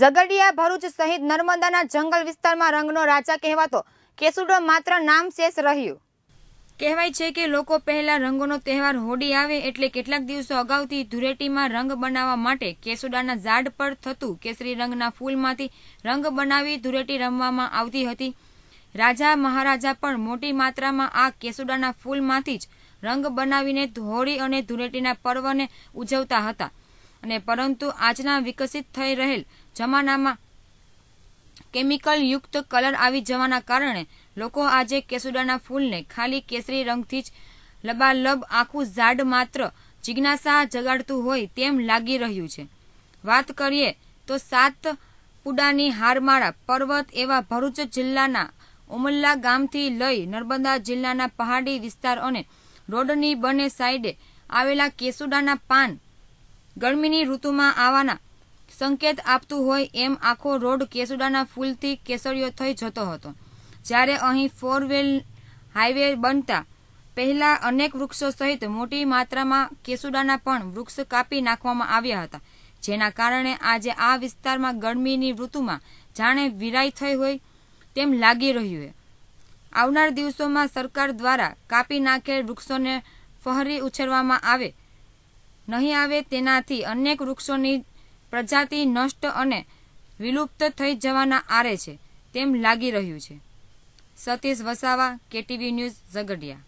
ઝઘડિયા ભરૂચ સહિત નર્મદાના જંગલ વિસ્તારમાં રંગનો રાજા કહેવાતો કેસુડો માત્ર નામ શેષ રહ્યું કહેવાય છે કે લોકો પહેલા રંગોનો તહેવાર હોડી આવે એટલે કેટલાક દિવસો અગાઉથી ધૂળેટીમાં રંગ બનાવવા માટે કેસુડાના ઝાડ પર થતું કેસરી રંગના ફૂલમાંથી રંગ બનાવી ધૂળેટી રમવામાં આવતી હતી રાજા મહારાજા પણ મોટી માત્રામાં આ કેસુડાના ફૂલમાંથી જ રંગ બનાવીને હોળી અને ધૂળેટીના પર્વને ઉજવતા હતા અને પરંતુ આજના વિકસિત થઈ રહેલ જમાનામાં કેમિકલ યુક્ત કલર આવી જવાના કારણે લોકો આજે કેસુડાના ફૂલને ખાલી કેસરી રંગથી જ લબાલબ આખું ઝાડ માત્ર જિજ્ઞાસા જગાડતું હોય તેમ લાગી રહ્યું છે વાત કરીએ તો સાત પુડાની હારમાળા પર્વત એવા ભરૂચ જિલ્લાના ઉમલ્લા ગામથી લઈ નર્મદા જિલ્લાના પહાડી વિસ્તાર અને રોડની બંને સાઈડે આવેલા કેસુડાના પાન ગરમીની ઋતુમાં આવવાના સંકેત આપતું હોય એમ આખો રોડ કેસુડાના ફૂલથી કેસરીયો થઈ જતો હતો જ્યારે અહીં ફોર વ્હીલ હાઈવે બનતા પહેલા અનેક વૃક્ષો સહિત મોટી માત્રામાં કેસુડાના પણ વૃક્ષ કાપી નાખવામાં આવ્યા હતા જેના કારણે આજે આ વિસ્તારમાં ગરમીની ઋતુમાં જાણે વિરાય થઈ હોય તેમ લાગી રહ્યું આવનાર દિવસોમાં સરકાર દ્વારા કાપી નાખેલ વૃક્ષોને ફહરી ઉછેરવામાં આવે નહીં આવે તેનાથી અનેક વૃક્ષોની પ્રજાતિ નષ્ટ અને વિલુપ્ત થઈ જવાના આરે છે તેમ લાગી રહ્યું છે સતીશ વસાવા કેટીવી ન્યૂઝ ઝઘડિયા